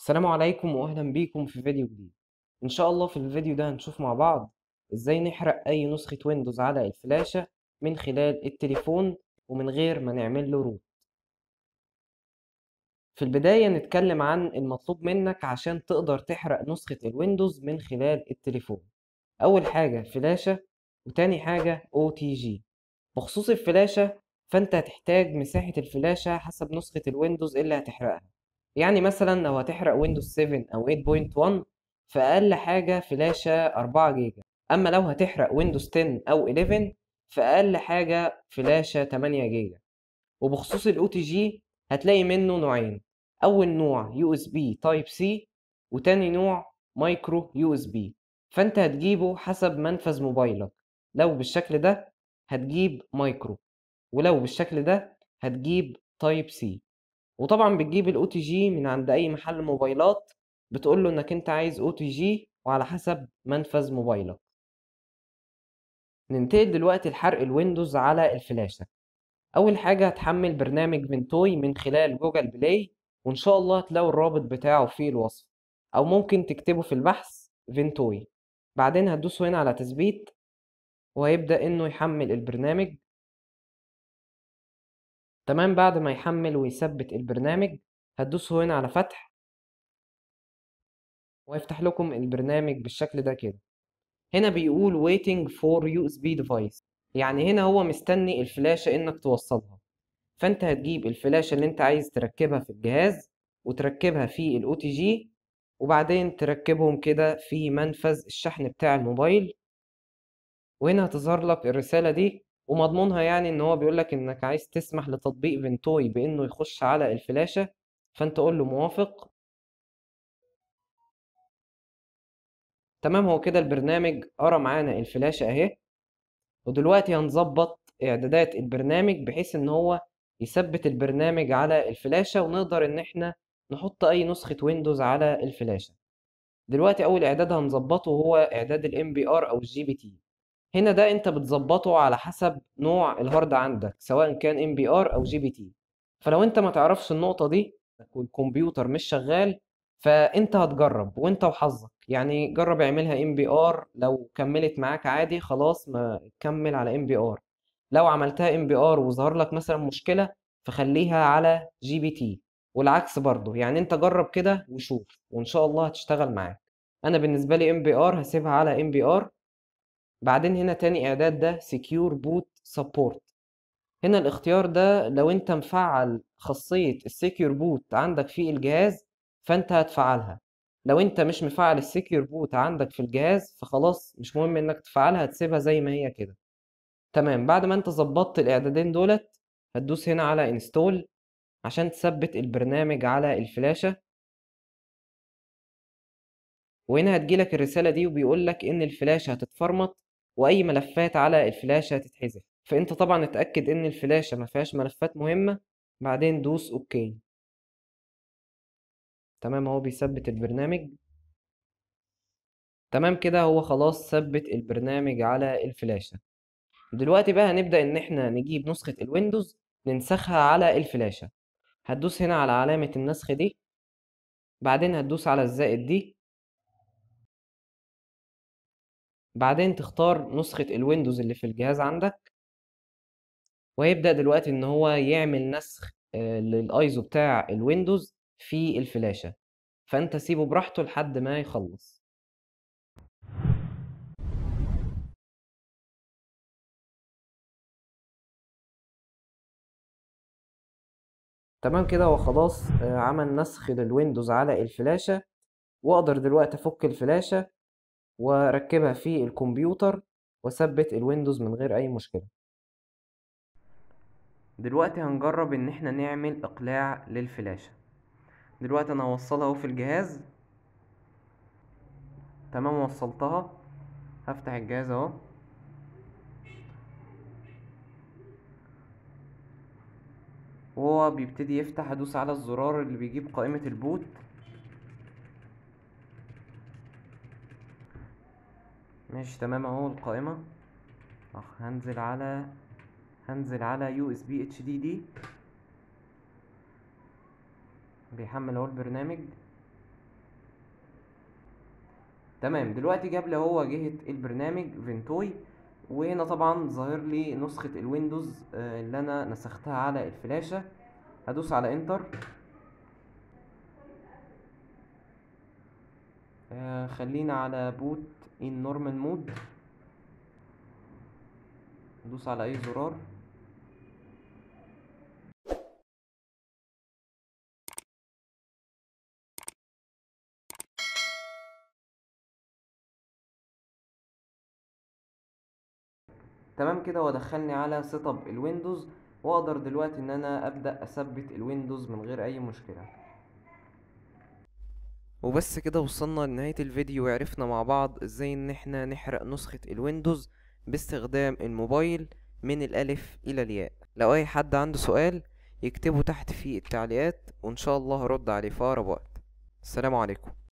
السلام عليكم واهلا بيكم في فيديو جديد ان شاء الله في الفيديو ده هنشوف مع بعض ازاي نحرق اي نسخة ويندوز على الفلاشة من خلال التليفون ومن غير ما نعمل له روت في البداية نتكلم عن المطلوب منك عشان تقدر تحرق نسخة الويندوز من خلال التليفون اول حاجة فلاشة وتاني حاجة OTG بخصوص الفلاشة فانت هتحتاج مساحة الفلاشة حسب نسخة الويندوز اللي هتحرقها يعني مثلا لو هتحرق ويندوز 7 أو 8.1 فأقل حاجة فلاشة 4 جيجا أما لو هتحرق ويندوز 10 أو 11 فأقل حاجة فلاشة 8 جيجا وبخصوص الأو تي جي هتلاقي منه نوعين أول نوع يو اس بي تايب سي وتاني نوع مايكرو يو اس بي فأنت هتجيبه حسب منفذ موبايلك لو بالشكل ده هتجيب مايكرو ولو بالشكل ده هتجيب تايب سي وطبعًا بتجيب جي من عند أي محل موبايلات، بتقول له إنك أنت عايز OTG وعلى حسب منفذ موبايلك. ننتقل دلوقتي لحرق الويندوز على الفلاشة. أول حاجة هتحمل برنامج منتوي من خلال جوجل بلاي وإن شاء الله هتلاقوا الرابط بتاعه في الوصف أو ممكن تكتبه في البحث فينتوي بعدين هتدوسوا هنا على تثبيت وهيبدأ إنه يحمل البرنامج تمام بعد ما يحمل ويثبت البرنامج هتدوسوا هنا على فتح ويفتح لكم البرنامج بالشكل ده كده هنا بيقول waiting for USB device يعني هنا هو مستني الفلاشة انك توصلها فانت هتجيب الفلاشة اللي انت عايز تركبها في الجهاز وتركبها في الـ تي جي وبعدين تركبهم كده في منفذ الشحن بتاع الموبايل وهنا هتظهر لك الرسالة دي ومضمونها يعني ان هو بيقول لك انك عايز تسمح لتطبيق فنتوي بانه يخش على الفلاشة فانت قول له موافق تمام هو كده البرنامج قرا معانا الفلاشة اهي ودلوقتي هنظبط اعدادات البرنامج بحيث ان هو يثبت البرنامج على الفلاشة ونقدر ان احنا نحط اي نسخة ويندوز على الفلاشة دلوقتي اول اعداد هنظبطه هو اعداد الام بي ار او الجي بي تي هنا ده انت بتظبطه على حسب نوع الهارد عندك سواء كان ام بي ار او جي بي تي فلو انت ما تعرفش النقطه دي والكمبيوتر مش شغال فانت هتجرب وانت وحظك يعني جرب اعملها ام بي ار لو كملت معاك عادي خلاص ما كمل على ام بي ار لو عملتها ام بي ار وظهر لك مثلا مشكله فخليها على جي بي تي والعكس برضه يعني انت جرب كده وشوف وان شاء الله هتشتغل معاك انا بالنسبه لي ام بي ار هسيبها على ام بي ار بعدين هنا تاني إعداد ده Secure Boot Support هنا الاختيار ده لو أنت مفعل خاصية السكيور بوت عندك في الجهاز فأنت هتفعلها لو أنت مش مفعل السكيور بوت عندك في الجهاز فخلاص مش مهم إنك تفعلها هتسيبها زي ما هي كده تمام بعد ما أنت ظبطت الإعدادين دولت هتدوس هنا على Install عشان تثبت البرنامج على الفلاشة وهنا هتجيلك الرسالة دي وبيقولك إن الفلاشة هتتفرمط واي ملفات على الفلاشه تتحذف فانت طبعا اتاكد ان الفلاشه ما فيهاش ملفات مهمه بعدين دوس اوكي تمام اهو بيثبت البرنامج تمام كده هو خلاص ثبت البرنامج على الفلاشة دلوقتي بقى هنبدأ ان احنا نجيب نسخة الويندوز ننسخها على الفلاشة هتدوس هنا على علامة النسخ دي بعدين هتدوس على الزائد دي بعدين تختار نسخة الويندوز اللي في الجهاز عندك وهيبدأ دلوقتي إن هو يعمل نسخ آه، للأيزو بتاع الويندوز في الفلاشة فأنت سيبه براحته لحد ما يخلص تمام كده وخلاص آه، عمل نسخ للويندوز على الفلاشة واقدر دلوقتي افك الفلاشة واركبها في الكمبيوتر وثبت الويندوز من غير اي مشكله دلوقتي هنجرب ان احنا نعمل اقلاع للفلاشه دلوقتي انا هوصلها اهو في الجهاز تمام وصلتها هفتح الجهاز اهو وهو بيبتدي يفتح ادوس على الزرار اللي بيجيب قائمه البوت ماشي تمام اهو القائمة اخ هنزل على هنزل على يو اس بي اتش دي دي بيحمل اهو البرنامج تمام دلوقتي جاب لي هو جهة البرنامج فينتوي وهنا طبعا ظاهر لي نسخة الويندوز آه، اللي انا نسختها على الفلاشة هدوس على انتر آه، خلينا على بوت ان نورمال مود ندوس على اي زرار تمام كده ودخلني على سيت اب الويندوز واقدر دلوقتي ان انا ابدا اثبت الويندوز من غير اي مشكله وبس كده وصلنا لنهاية الفيديو وعرفنا مع بعض ازاي ان احنا نحرق نسخة الويندوز باستخدام الموبايل من الالف الى الياء لو اي حد عنده سؤال يكتبه تحت في التعليقات وان شاء الله هرد عليه في اقرب وقت السلام عليكم